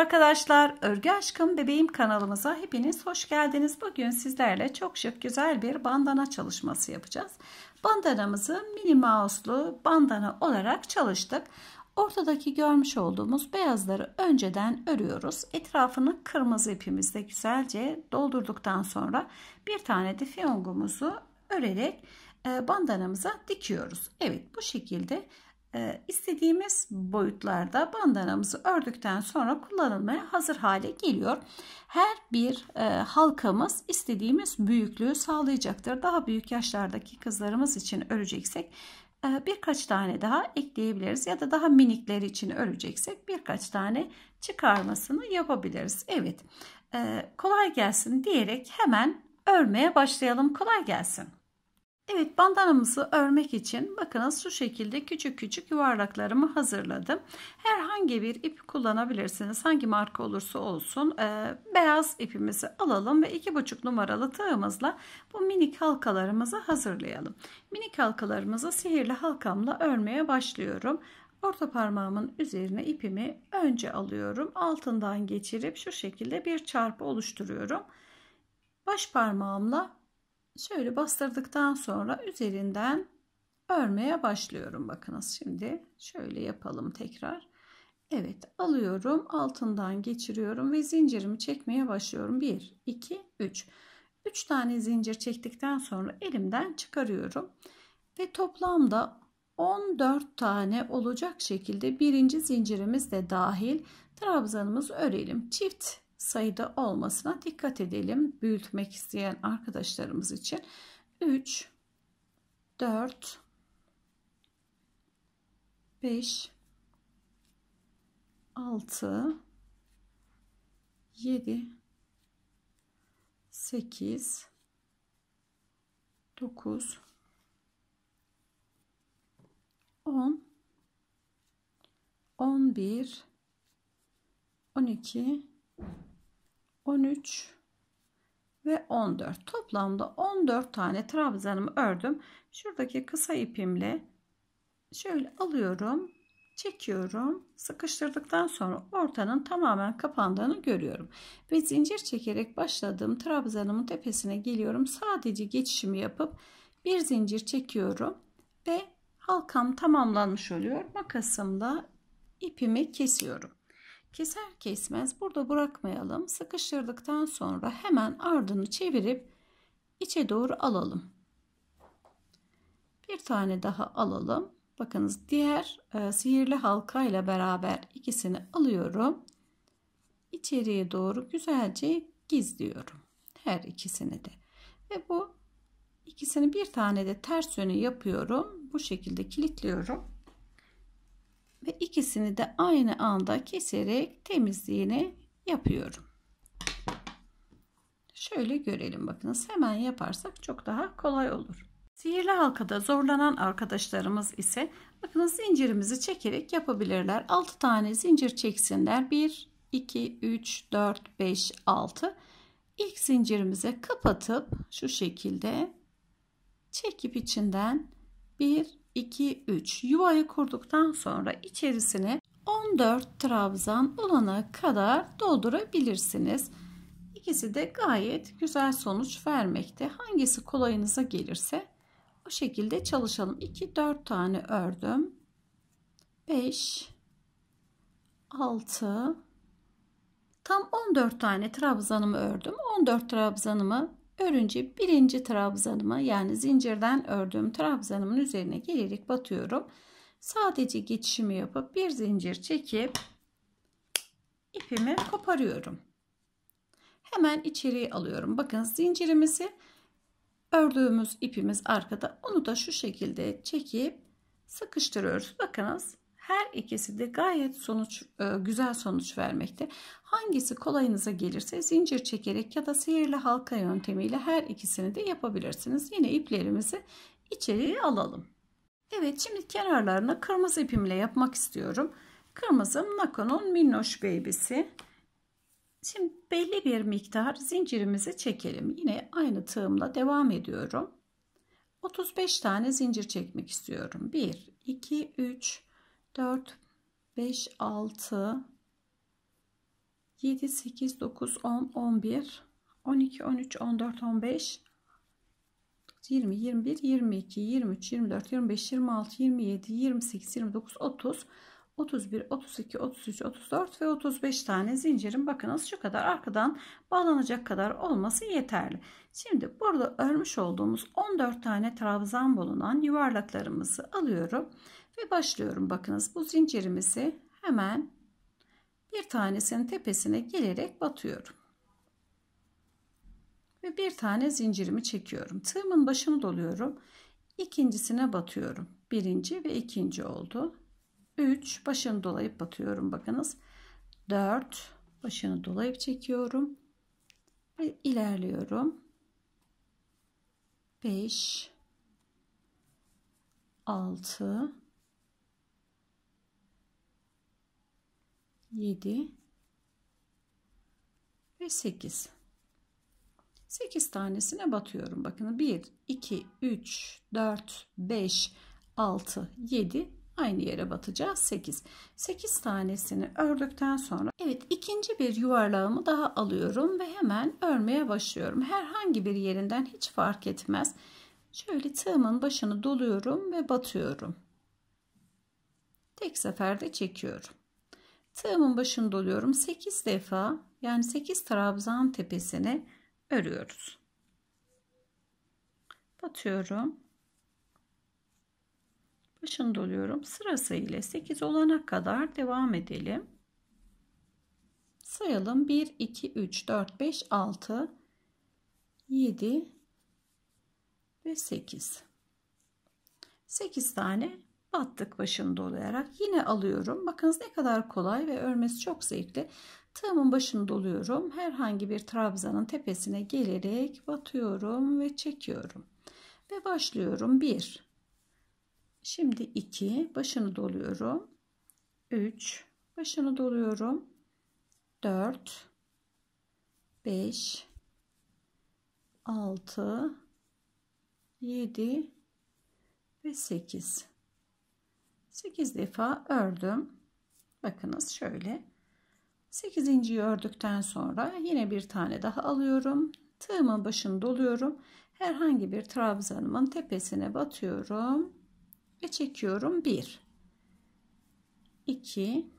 arkadaşlar, Örgü Aşkım Bebeğim kanalımıza hepiniz hoş geldiniz. Bugün sizlerle çok şık güzel bir bandana çalışması yapacağız. Bandanamızı mini mouse'lu bandana olarak çalıştık. Ortadaki görmüş olduğumuz beyazları önceden örüyoruz. Etrafını kırmızı ipimizle güzelce doldurduktan sonra bir tane de fiyongumuzu örerek e, bandanamıza dikiyoruz. Evet bu şekilde e, istediğimiz boyutlarda bandanamızı ördükten sonra kullanılmaya hazır hale geliyor. Her bir e, halkamız istediğimiz büyüklüğü sağlayacaktır. Daha büyük yaşlardaki kızlarımız için öreceksek e, birkaç tane daha ekleyebiliriz ya da daha minikleri için öreceksek birkaç tane çıkarmasını yapabiliriz. Evet e, kolay gelsin diyerek hemen örmeye başlayalım. Kolay gelsin. Evet bandanamızı örmek için bakınız şu şekilde küçük küçük yuvarlaklarımı hazırladım. Herhangi bir ip kullanabilirsiniz. Hangi marka olursa olsun e, beyaz ipimizi alalım ve iki buçuk numaralı tığımızla bu minik halkalarımızı hazırlayalım. Minik halkalarımızı sihirli halkamla örmeye başlıyorum. Orta parmağımın üzerine ipimi önce alıyorum. Altından geçirip şu şekilde bir çarpı oluşturuyorum. Baş parmağımla şöyle bastırdıktan sonra üzerinden örmeye başlıyorum. Bakınız şimdi şöyle yapalım tekrar. Evet alıyorum altından geçiriyorum ve zincirimi çekmeye başlıyorum. 1, 2, 3. 3 tane zincir çektikten sonra elimden çıkarıyorum. Ve toplamda 14 tane olacak şekilde birinci zincirimiz de dahil trabzanımızı örelim. Çift sayıda olmasına dikkat edelim. Büyütmek isteyen arkadaşlarımız için 3 4 5 6 7 8 9 10 11 12 13 ve 14. Toplamda 14 tane trabzanımı ördüm. Şuradaki kısa ipimle şöyle alıyorum, çekiyorum. Sıkıştırdıktan sonra ortanın tamamen kapandığını görüyorum. Ve zincir çekerek başladığım trabzanımın tepesine geliyorum. Sadece geçişimi yapıp bir zincir çekiyorum ve halkam tamamlanmış oluyor. Makasımla ipimi kesiyorum. Keser kesmez burada bırakmayalım. Sıkıştırdıktan sonra hemen ardını çevirip içe doğru alalım. Bir tane daha alalım. Bakınız diğer e, sihirli halkayla beraber ikisini alıyorum. İçeriye doğru güzelce gizliyorum. Her ikisini de. Ve bu ikisini bir tane de ters yönü yapıyorum. Bu şekilde kilitliyorum ve ikisini de aynı anda keserek temizliğini yapıyorum. Şöyle görelim bakınız hemen yaparsak çok daha kolay olur. Sihirli halkada zorlanan arkadaşlarımız ise bakınız zincirimizi çekerek yapabilirler. 6 tane zincir çeksinler. 1, 2, 3, 4, 5, 6. İlk zincirimize kapatıp şu şekilde çekip içinden 1, 2, 3 yuvayı kurduktan sonra içerisine 14 trabzan olana kadar doldurabilirsiniz. İkisi de gayet güzel sonuç vermekte. Hangisi kolayınıza gelirse o şekilde çalışalım. 2, 4 tane ördüm. 5, 6, tam 14 tane trabzanımı ördüm. 14 trabzanımı Örünce birinci trabzanımı yani zincirden ördüğüm trabzanımın üzerine gelerek batıyorum. Sadece geçişimi yapıp bir zincir çekip ipimi koparıyorum. Hemen içeriye alıyorum. Bakın zincirimizi ördüğümüz ipimiz arkada. Onu da şu şekilde çekip sıkıştırıyoruz. Bakınız her ikisi de gayet sonuç e, güzel sonuç vermekte. Hangisi kolayınıza gelirse zincir çekerek ya da sihirli halka yöntemiyle her ikisini de yapabilirsiniz. Yine iplerimizi içeriye alalım. Evet şimdi kenarlarına kırmızı ipimle yapmak istiyorum. Kırmızım Nakon'un minnoş baby'si. Şimdi belli bir miktar zincirimizi çekelim. Yine aynı tığımla devam ediyorum. 35 tane zincir çekmek istiyorum. 1, 2, 3, 4, 5, 6, 7, 8, 9, 10, 11, 12, 13, 14, 15, 20, 21, 22, 23, 24, 25, 26, 27, 28, 29, 30, 31, 32, 33, 34 ve 35 tane zincirin bakınız şu kadar arkadan bağlanacak kadar olması yeterli. Şimdi burada örmüş olduğumuz 14 tane trabzan bulunan yuvarlaklarımızı alıyorum. Ve başlıyorum bakınız bu zincirimizi hemen bir tanesinin tepesine gelerek batıyorum. Ve bir tane zincirimi çekiyorum. Tığımın başını doluyorum. İkincisine batıyorum. Birinci ve ikinci oldu. 3 başını dolayıp batıyorum bakınız. 4 başını dolayıp çekiyorum. Ve ilerliyorum. 5 6 7 ve 8 8 tanesine batıyorum bakın 1 2 3 4 5 6 7 aynı yere batacağız 8 8 tanesini ördükten sonra evet ikinci bir yuvarlağımı daha alıyorum ve hemen örmeye başlıyorum herhangi bir yerinden hiç fark etmez şöyle tığımın başını doluyorum ve batıyorum tek seferde çekiyorum Tığımın başını doluyorum. 8 defa yani 8 trabzan tepesini örüyoruz. Batıyorum. Başını doluyorum. Sırasıyla ile 8 olana kadar devam edelim. Sayalım. 1, 2, 3, 4, 5, 6, 7 ve 8. 8 tane battık başını dolayarak yine alıyorum. Bakınız ne kadar kolay ve örmesi çok zevkli. Tığımın başını doluyorum. Herhangi bir trabzanın tepesine gelerek batıyorum ve çekiyorum. Ve başlıyorum. 1 Şimdi 2 başını doluyorum. 3 başını doluyorum. 4 5 6 7 ve 8 8 defa ördüm. Bakınız şöyle. 8. ördükten sonra yine bir tane daha alıyorum. Tığımın başını doluyorum. Herhangi bir trabzanımın tepesine batıyorum ve çekiyorum. 1 2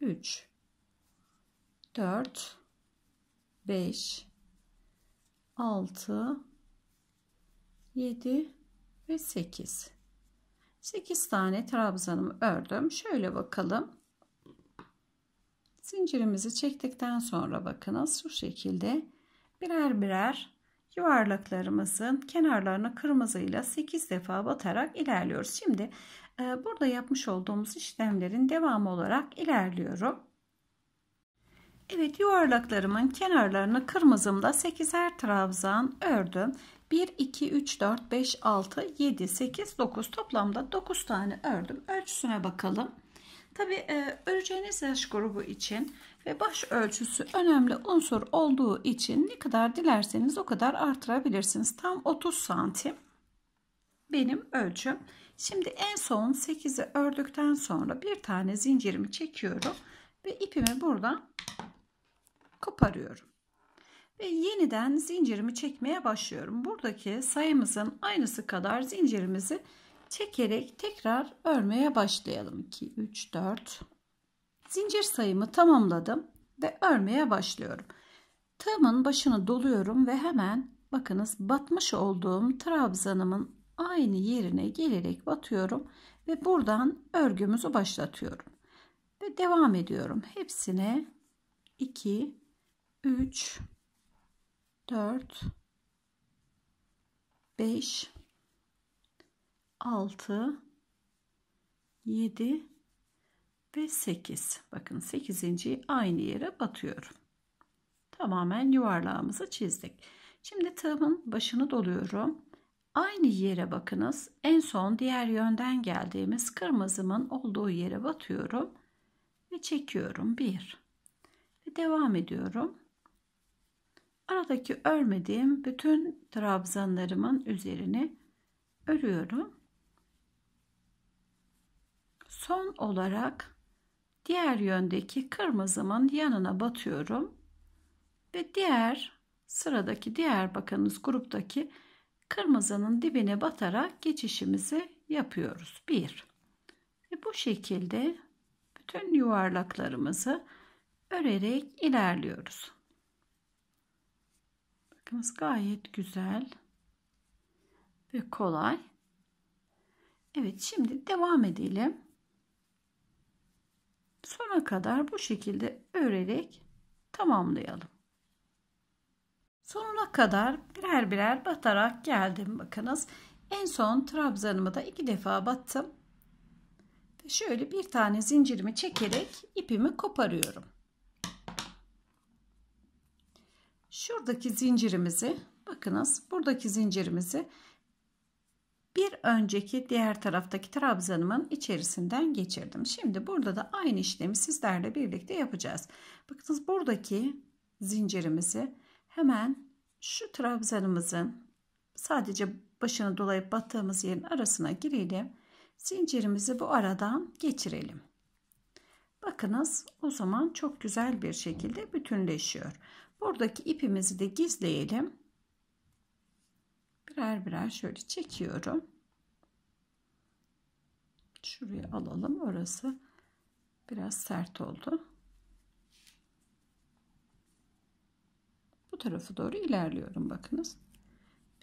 3 4 5 6 7 ve 8 8 tane trabzanımı ördüm. Şöyle bakalım. Zincirimizi çektikten sonra bakınız şu şekilde birer birer yuvarlaklarımızın kenarlarına kırmızıyla 8 defa batarak ilerliyoruz. Şimdi e, burada yapmış olduğumuz işlemlerin devamı olarak ilerliyorum. Evet yuvarlaklarımın kenarlarını kırmızımda 8'er trabzan ördüm. 1, 2, 3, 4, 5, 6, 7, 8, 9 toplamda 9 tane ördüm. Ölçüsüne bakalım. Tabi e, öreceğiniz yaş grubu için ve baş ölçüsü önemli unsur olduğu için ne kadar dilerseniz o kadar artırabilirsiniz. Tam 30 santim benim ölçüm. Şimdi en son 8'i ördükten sonra bir tane zincirimi çekiyorum ve ipimi buradan koparıyorum ve yeniden zincirimi çekmeye başlıyorum. Buradaki sayımızın aynısı kadar zincirimizi çekerek tekrar örmeye başlayalım. 2, 3, 4. Zincir sayımı tamamladım ve örmeye başlıyorum. Tığımın başını doluyorum ve hemen bakınız batmış olduğum trabzanımın aynı yerine gelerek batıyorum ve buradan örgümüzü başlatıyorum. Ve devam ediyorum. Hepsine 2, 3, 4 5 6 7 ve 8. Bakın 8.yi aynı yere batıyorum. Tamamen yuvarlağımızı çizdik. Şimdi tığımın başını doluyorum. Aynı yere bakınız. En son diğer yönden geldiğimiz kırmızımın olduğu yere batıyorum ve çekiyorum. 1 ve devam ediyorum aradaki örmediğim bütün trabzanlarımın üzerine örüyorum. Son olarak diğer yöndeki kırmızımın yanına batıyorum ve diğer sıradaki diğer bakınız gruptaki kırmızının dibine batarak geçişimizi yapıyoruz. 1 ve bu şekilde bütün yuvarlaklarımızı örerek ilerliyoruz. Bakınız gayet güzel ve kolay. Evet şimdi devam edelim. Sona kadar bu şekilde örerek tamamlayalım. Sonuna kadar birer birer batarak geldim. Bakınız en son trabzanımı da iki defa battım. Şöyle bir tane zincirimi çekerek ipimi koparıyorum. şuradaki zincirimizi bakınız buradaki zincirimizi bir önceki diğer taraftaki trabzanımın içerisinden geçirdim. Şimdi burada da aynı işlemi sizlerle birlikte yapacağız. Bakınız buradaki zincirimizi hemen şu trabzanımızın sadece başını dolayıp battığımız yerin arasına girelim. Zincirimizi bu aradan geçirelim. Bakınız o zaman çok güzel bir şekilde bütünleşiyor. Buradaki ipimizi de gizleyelim. Birer birer şöyle çekiyorum. Şuraya alalım. Orası biraz sert oldu. Bu tarafı doğru ilerliyorum bakınız.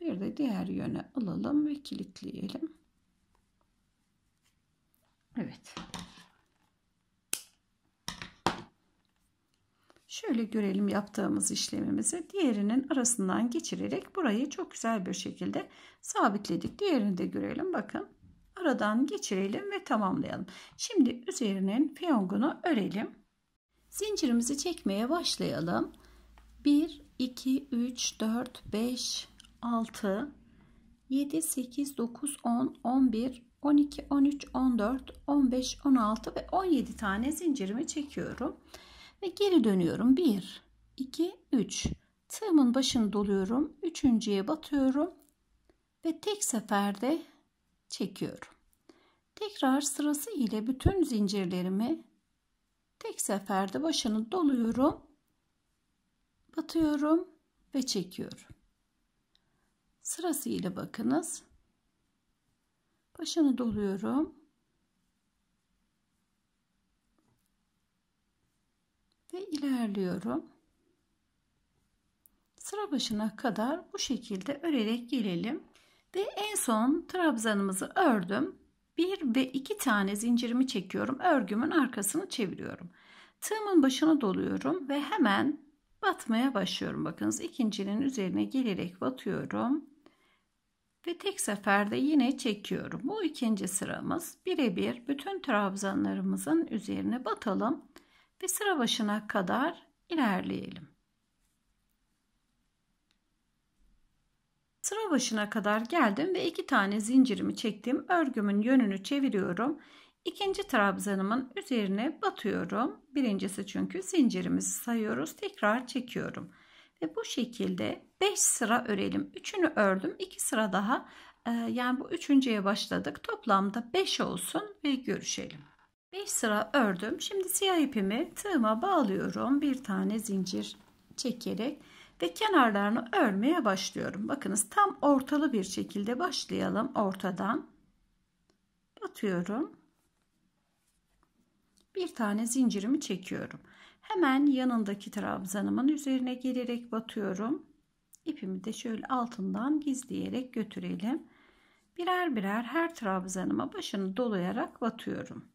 Bir de diğer yöne alalım ve kilitleyelim. Evet. Şöyle görelim yaptığımız işlemimizi. Diğerinin arasından geçirerek burayı çok güzel bir şekilde sabitledik. Diğerini de görelim. Bakın aradan geçirelim ve tamamlayalım. Şimdi üzerinin piyongunu örelim. Zincirimizi çekmeye başlayalım. 1, 2, 3, 4, 5, 6, 7, 8, 9, 10, 11, 12, 13, 14, 15, 16 ve 17 tane zincirimi çekiyorum. Ve geri dönüyorum. 1, 2, 3. Tığımın başını doluyorum. Üçüncüye batıyorum. Ve tek seferde çekiyorum. Tekrar sırası ile bütün zincirlerimi tek seferde başını doluyorum. Batıyorum ve çekiyorum. Sırasıyla bakınız. Başını doluyorum. ve ilerliyorum. Sıra başına kadar bu şekilde örerek gelelim. Ve en son trabzanımızı ördüm. Bir ve iki tane zincirimi çekiyorum. Örgümün arkasını çeviriyorum. Tığımın başına doluyorum ve hemen batmaya başlıyorum. Bakınız ikincinin üzerine gelerek batıyorum. Ve tek seferde yine çekiyorum. Bu ikinci sıramız birebir bütün trabzanlarımızın üzerine batalım ve sıra başına kadar ilerleyelim. Sıra başına kadar geldim ve iki tane zincirimi çektim. Örgümün yönünü çeviriyorum. İkinci trabzanımın üzerine batıyorum. Birincisi çünkü zincirimizi sayıyoruz. Tekrar çekiyorum. Ve bu şekilde 5 sıra örelim. Üçünü ördüm. 2 sıra daha ee, yani bu üçüncüye başladık. Toplamda 5 olsun ve görüşelim. 5 sıra ördüm. Şimdi siyah ipimi tığıma bağlıyorum. Bir tane zincir çekerek ve kenarlarını örmeye başlıyorum. Bakınız tam ortalı bir şekilde başlayalım ortadan. Batıyorum. Bir tane zincirimi çekiyorum. Hemen yanındaki trabzanımın üzerine gelerek batıyorum. İpimi de şöyle altından gizleyerek götürelim. Birer birer her trabzanıma başını dolayarak batıyorum.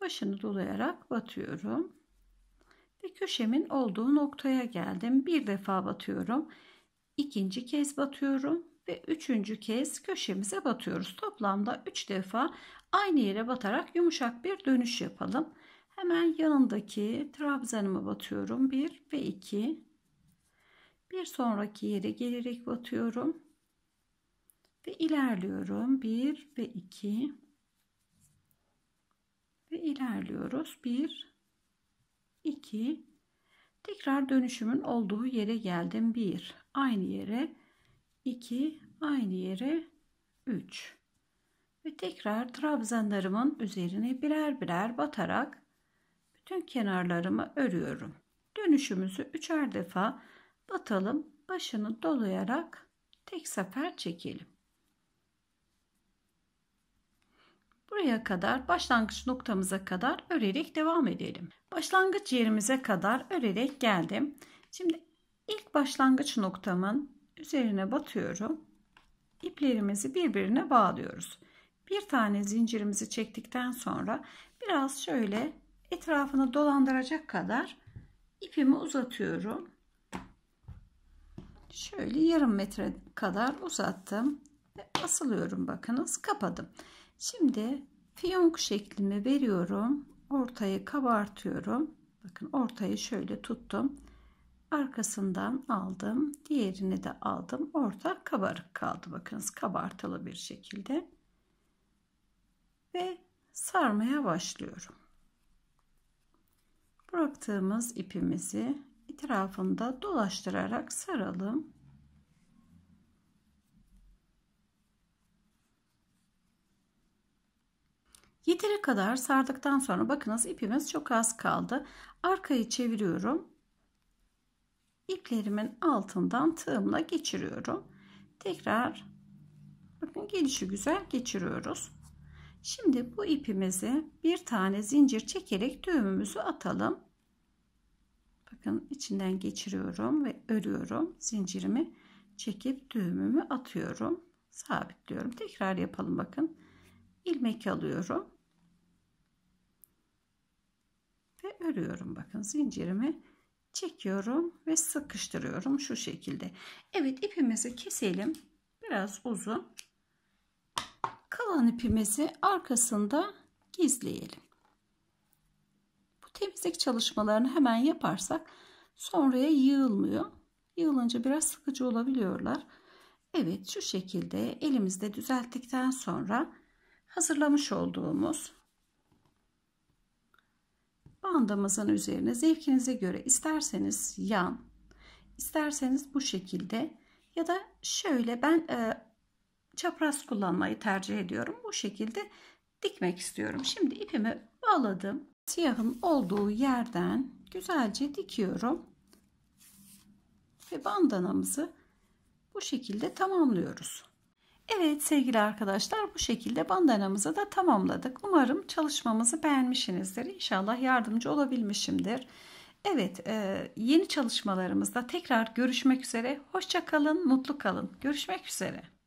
başını dolayarak batıyorum. Ve köşemin olduğu noktaya geldim. Bir defa batıyorum. ikinci kez batıyorum ve üçüncü kez köşemize batıyoruz. Toplamda üç defa aynı yere batarak yumuşak bir dönüş yapalım. Hemen yanındaki trabzanımı batıyorum. bir ve iki. Bir sonraki yere gelerek batıyorum. Ve ilerliyorum. bir ve iki. Ve ilerliyoruz. 1 2 Tekrar dönüşümün olduğu yere geldim. 1 aynı yere 2 aynı yere 3 ve tekrar trabzanlarımın üzerine birer birer batarak bütün kenarlarımı örüyorum. Dönüşümüzü üçer defa batalım. Başını dolayarak tek sefer çekelim. Buraya kadar başlangıç noktamıza kadar örerek devam edelim. Başlangıç yerimize kadar örerek geldim. Şimdi ilk başlangıç noktamın üzerine batıyorum. İplerimizi birbirine bağlıyoruz. Bir tane zincirimizi çektikten sonra biraz şöyle etrafını dolandıracak kadar ipimi uzatıyorum. Şöyle yarım metre kadar uzattım ve asılıyorum bakınız kapadım. Şimdi fiyonk şeklimi veriyorum. Ortayı kabartıyorum. Bakın ortayı şöyle tuttum. Arkasından aldım. Diğerini de aldım. Orta kabarık kaldı. Bakınız kabartılı bir şekilde. Ve sarmaya başlıyorum. Bıraktığımız ipimizi etrafında dolaştırarak saralım. Yeteri kadar sardıktan sonra bakınız ipimiz çok az kaldı. Arkayı çeviriyorum. İplerimin altından tığımla geçiriyorum. Tekrar bakın gelişi güzel geçiriyoruz. Şimdi bu ipimizi bir tane zincir çekerek düğümümüzü atalım. Bakın içinden geçiriyorum ve örüyorum. Zincirimi çekip düğümümü atıyorum. Sabitliyorum. Tekrar yapalım bakın. Ilmek alıyorum. şekilde örüyorum. Bakın zincirimi çekiyorum ve sıkıştırıyorum şu şekilde. Evet ipimizi keselim. Biraz uzun. Kalan ipimizi arkasında gizleyelim. Bu temizlik çalışmalarını hemen yaparsak sonraya yığılmıyor. Yığılınca biraz sıkıcı olabiliyorlar. Evet şu şekilde elimizde düzelttikten sonra hazırlamış olduğumuz Bandımızın üzerine zevkinize göre isterseniz yan, isterseniz bu şekilde ya da şöyle ben e, çapraz kullanmayı tercih ediyorum. Bu şekilde dikmek istiyorum. Şimdi ipimi bağladım. Siyahın olduğu yerden güzelce dikiyorum. Ve bandanamızı bu şekilde tamamlıyoruz. Evet sevgili arkadaşlar bu şekilde bandanamızı da tamamladık. Umarım çalışmamızı beğenmişsinizdir. İnşallah yardımcı olabilmişimdir. Evet e, yeni çalışmalarımızda tekrar görüşmek üzere. hoşçakalın mutlu kalın. Görüşmek üzere.